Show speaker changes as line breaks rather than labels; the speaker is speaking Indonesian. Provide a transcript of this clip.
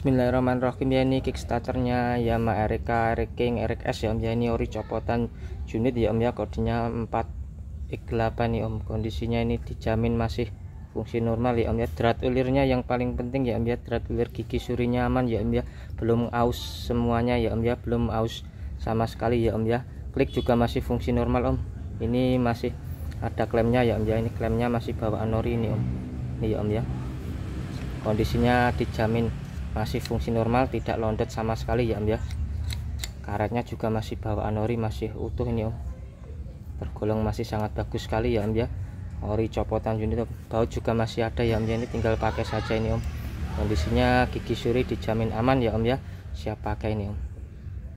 Bismillahirrahmanirrahim ya ini Kickstarternya ya Ma Erika, King, Eric S ya Om ya ini ori copotan unit ya Om ya kodenya 4 X8 nih Om kondisinya ini dijamin masih fungsi normal ya Om ya drat ulirnya yang paling penting ya Om ya drat ulir gigi surinya aman ya Om ya belum aus semuanya ya Om ya belum aus sama sekali ya Om ya klik juga masih fungsi normal Om ini masih ada klaimnya ya Om ya ini klaimnya masih bawaan ori ini Om ini ya Om ya kondisinya dijamin masih fungsi normal tidak londet sama sekali ya om ya karetnya juga masih bawaan anori masih utuh ini om tergolong masih sangat bagus sekali ya om ya ori copotan unit baut juga masih ada ya om ya ini tinggal pakai saja ini om kondisinya gigi suri dijamin aman ya om ya siap pakai ini om